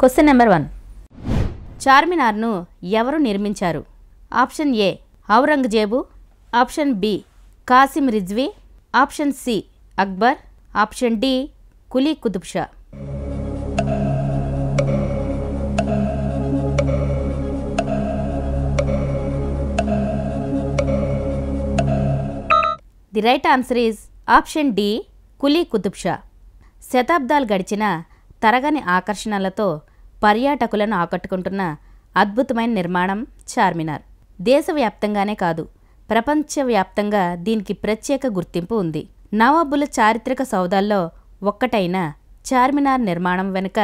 question number one చార్మినార్ను ఎవరు నిర్మించారు option A Aurangzeb option B Kasim Rizvi option C Akbar option D Quli Qutub Shah the right answer is option D Quli Qutub Shah శతాబ్దాలు గడిచిన తరగని ఆకర్షణలతో పర్యాటకులను ఆకట్టుకుంటున్న అద్భుతమైన నిర్మాణం చార్మినార్ దేశవ్యాప్తంగానే కాదు ప్రపంచవ్యాప్తంగా దీనికి ప్రత్యేక గుర్తింపు ఉంది నవాబుల చారిత్రక సౌదాల్లో ఒక్కటైన చార్మినార్ నిర్మాణం వెనుక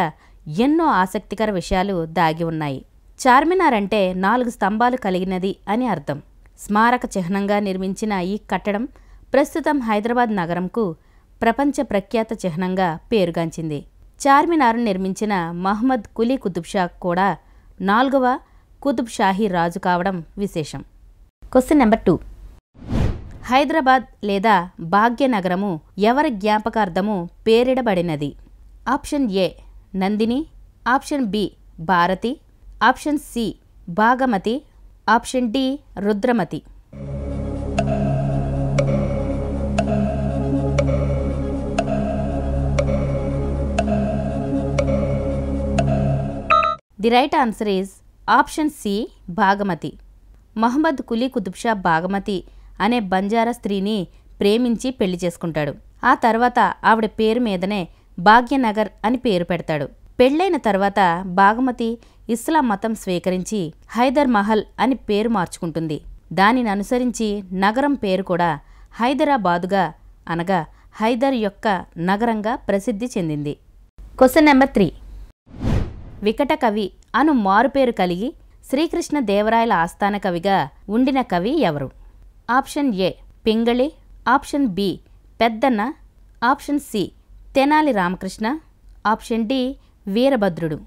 ఎన్నో ఆసక్తికర విషయాలు దాగి ఉన్నాయి చార్మినార్ అంటే నాలుగు స్తంభాలు కలిగినది అని అర్థం స్మారక చిహ్నంగా నిర్మించిన ఈ కట్టడం ప్రస్తుతం హైదరాబాద్ నగరంకు ప్రపంచ ప్రఖ్యాత చిహ్నంగా పేరుగాంచింది చార్మినార్ నిర్మించిన మహ్మద్ కులీ కుతుబ్షా కూడా నాలుగవ కుతుబ్ రాజు కావడం విశేషం క్వశ్చన్ నెంబర్ టూ హైదరాబాద్ లేదా భాగ్యనగరము ఎవరి జ్ఞాపకార్థము పేరిడబడినది option A Nandini option B Bharati option C Bhagamati option D Rudramati the right answer is option C Bhagamati Mohammed Quli Qutub Shah Bagamati అనే బంజారా స్త్రీని ప్రేమించి పెళ్లి చేసుకుంటాడు ఆ తర్వాత ఆవిడ పేరు మీదనే భాగ్యనగర్ అని పేరు పెడతాడు పెళ్ళైన తర్వాత భాగమతి ఇస్లాం మతం స్వీకరించి హైదర్ మహల్ అని పేరు మార్చుకుంటుంది దానిని అనుసరించి నగరం పేరు కూడా హైదరాబాదుగా అనగా హైదర్ యొక్క నగరంగా ప్రసిద్ధి చెందింది క్వశ్చన్ నెంబర్ త్రీ వికట కవి అను మారుపేరు కలిగి శ్రీకృష్ణ దేవరాయల ఆస్థాన కవిగా ఉండిన కవి ఎవరు option A Pingali option B Peddanna option C Tenali Ramakrishna option D Veerabhadrudu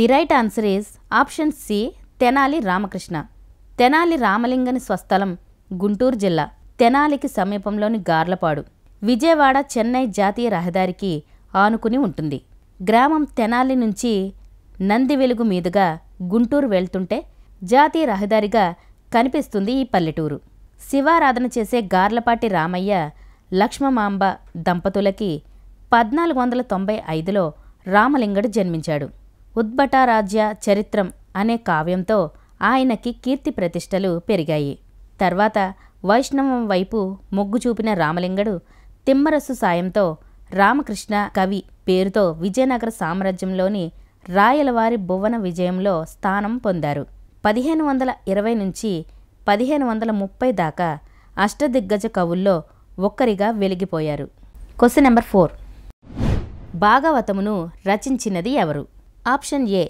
the right answer is option C Tenali Ramakrishna Tenali రామలింగని స్వస్థలం గుంటూరు జిల్లా తెనాలికి సమీపంలోని గార్లపాడు విజయవాడ చెన్నై జాతీయ రహదారికి ఆనుకుని ఉంటుంది గ్రామం తెనాలి నుంచి నంది వెలుగు మీదుగా గుంటూరు వెళ్తుంటే జాతీయ రహదారిగా కనిపిస్తుంది ఈ పల్లెటూరు శివారాధన చేసే గార్లపాటి రామయ్య లక్ష్మమాంబ దంపతులకి పద్నాలుగు వందల తొంభై ఐదులో రామలింగడు జన్మించాడు ఉద్భటారాజ్య చరిత్రం అనే కావ్యంతో ఆయనకి కీర్తి ప్రతిష్టలు పెరిగాయి తర్వాత వైష్ణవం వైపు మొగ్గు చూపిన రామలింగడు తిమ్మరసు సాయంతో రామకృష్ణ కవి పేరుతో విజయనగర సామ్రాజ్యంలోని రాయలవారి భువన విజయంలో స్థానం పొందారు పదిహేను వందల ఇరవై నుంచి పదిహేను వందల ముప్పై దాకా అష్టదిగ్గజ కవుల్లో ఒక్కరిగా వెలిగిపోయారు క్వశ్చన్ నెంబర్ ఫోర్ భాగవతమును రచించినది ఎవరు option A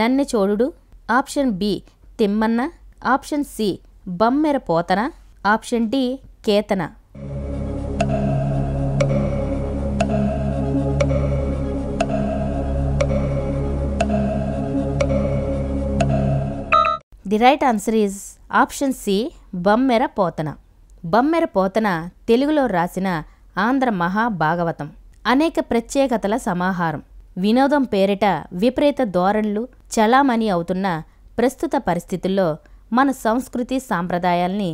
Nanne Chodudu option B Timmanna option C Bammera Potana option D Ketana the right answer is option C Bammera Potana Bammera Potana తెలుగులో రాసిన ఆంధ్ర మహాభాగవతం అనేక ప్రత్యేకతల సమాహారం వినోదం పేరిట విపరీత ధోరణులు చలామణి అవుతున్న ప్రస్తుత పరిస్థితుల్లో మన సంస్కృతి సాంప్రదాయాల్ని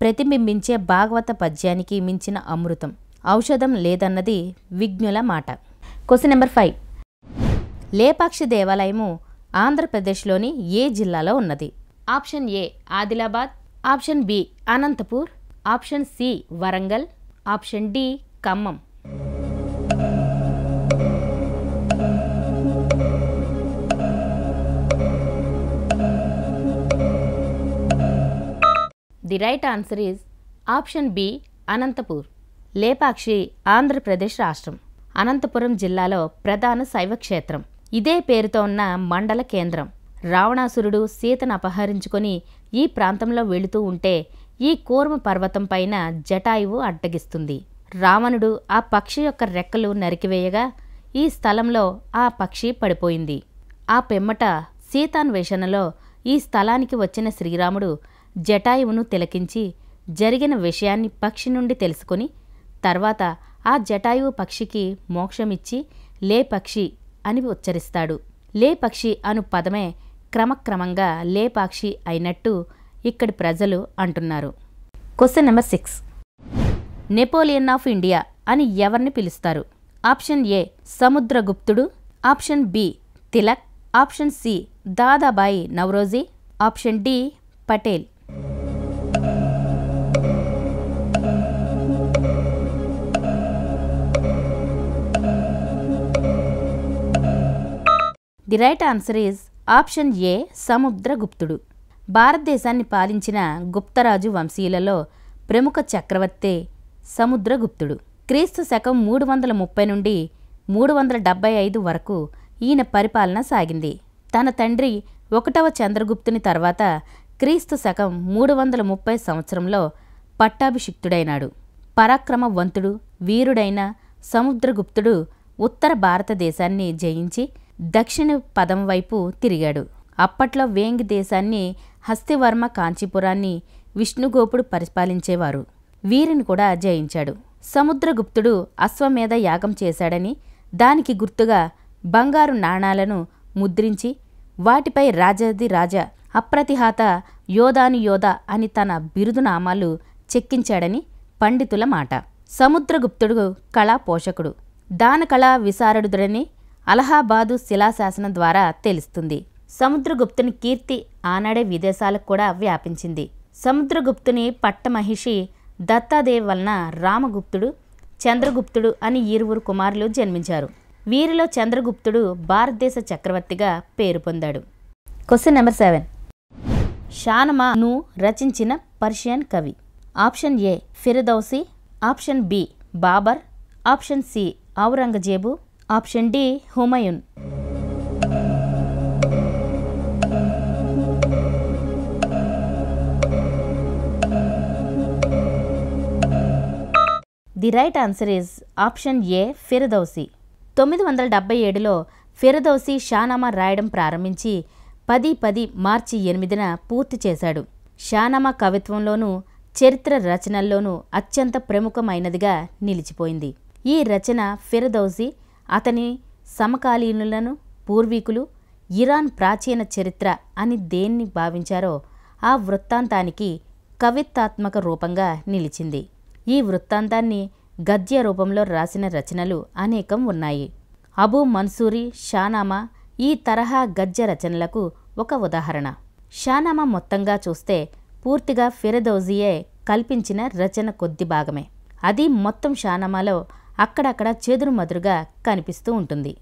ప్రతిబింబించే భాగవత పద్యానికి మించిన అమృతం ఔషధం లేదన్నది విజ్ఞుల మాట క్వశ్చన్ నెంబర్ ఫైవ్ లేపాక్షి దేవాలయము ఆంధ్రప్రదేశ్లోని ఏ జిల్లాలో ఉన్నది option A Adilabad option B Anantapur option C Warangal option D Khammam the right answer is option B Anantapur Lepakshi Andhra Pradesh రాష్ట్రం అనంతపురం జిల్లాలో ప్రధాన శైవ క్షేత్రం ఇదే పేరుతో ఉన్న మండల కేంద్రం రావణాసురుడు సీతను అపహరించుకొని ఈ ప్రాంతంలో వెళుతూ ఉంటే ఈ కూర్మ పర్వతం పైన జటాయువు అడ్డగిస్తుంది రావణుడు ఆ పక్షి యొక్క రెక్కలు నరికివేయగా ఈ స్థలంలో ఆ పక్షి పడిపోయింది ఆ పెమ్మట సీతాన్వేషణలో ఈ స్థలానికి వచ్చిన శ్రీరాముడు జటాయువును తిలకించి జరిగిన విషయాన్ని పక్షి నుండి తెలుసుకొని తర్వాత ఆ జటాయువు పక్షికి మోక్షమిచ్చి లే పక్షి అని ఉచ్చరిస్తాడు లే పక్షి అను పదమే క్రమక్రమంగా లేపాక్షి అయినట్టు ఇక్కడి ప్రజలు అంటున్నారు question number six Napoleon of India అని ఎవరిని పిలుస్తారు option A Samudraguptudu option B Tilak option C Dadabhai Naoroji option D Patel the right answer is option A Samudraguptudu భారతదేశాన్ని పాలించిన గుప్తరాజు వంశీయులలో ప్రముఖ చక్రవర్తి సముద్రగుప్తుడు క్రీస్తు శకం మూడు వందల ముప్పై నుండి మూడు వందల డెబ్బై ఐదు వరకు ఈయన పరిపాలన సాగింది తన తండ్రి ఒకటవ చంద్రగుప్తుని తర్వాత క్రీస్తు శకం మూడు వందల ముప్పై సంవత్సరంలో పట్టాభిషిక్తుడైనాడు పరాక్రమవంతుడు వీరుడైన సముద్రగుప్తుడు ఉత్తర భారతదేశాన్ని జయించి దక్షిణ పదం వైపు తిరిగాడు అప్పట్లో వేంగ్ దేశాన్ని హస్తివర్మ కాంచీపురాన్ని విష్ణుగోపుడు పరిపాలించేవారు వీరిని కూడా జయించాడు సముద్రగుప్తుడు అశ్వమేధ యాగం చేశాడని దానికి గుర్తుగా బంగారు నాణాలను ముద్రించి వాటిపై రాజాది రాజా అప్రతిహాత యోధాను యోధ అని తన బిరుదునామాలు చెక్కించాడని పండితుల మాట సముద్రగుప్తుడు కళా పోషకుడు దాన కళా అలహాబాదు శిలాశాసనం ద్వారా తెలుస్తుంది సముద్రగుప్తుని కీర్తి ఆనాడే విదేశాలకు కూడా వ్యాపించింది సముద్రగుప్తుని పట్టమహిషి దత్తాదేవి వలన రామగుప్తుడు చంద్రగుప్తుడు అని ఇరువురు కుమారులు జన్మించారు వీరిలో చంద్రగుప్తుడు భారతదేశ చక్రవర్తిగా పేరు పొందాడు క్వశ్చన్ నెంబర్ సెవెన్ ను రచించిన పర్షియన్ కవి option A Firdausi option B Babur option C Aurangzeb option D Humayun the right answer is option A Firdausi తొమ్మిది వందల డెబ్బై ఏడులో ఫిరదౌసి షానామా రాయడం ప్రారంభించి పది పది మార్చి ఎనిమిదిన పూర్తి చేశాడు షానామా కవిత్వంలోనూ చరిత్ర రచనల్లోనూ అత్యంత ప్రముఖమైనదిగా నిలిచిపోయింది ఈ రచన ఫిరదౌసి అతని సమకాలీనులను పూర్వీకులు ఇరాన్ ప్రాచీన చరిత్ర అని దేన్ని భావించారో ఆ వృత్తాంతానికి కవిత్తాత్మక రూపంగా నిలిచింది ఈ వృత్తాంతాన్ని గద్య రూపంలో రాసిన రచనలు అనేకం ఉన్నాయి అబూ మన్సూరి షానామా ఈ తరహా గద్య రచనలకు ఒక ఉదాహరణ షానామా మొత్తంగా చూస్తే పూర్తిగా ఫిరదోజియే కల్పించిన రచన కొద్ది భాగమే అది మొత్తం షానామాలో అక్కడక్కడ చెదురుమదురుగా కనిపిస్తూ ఉంటుంది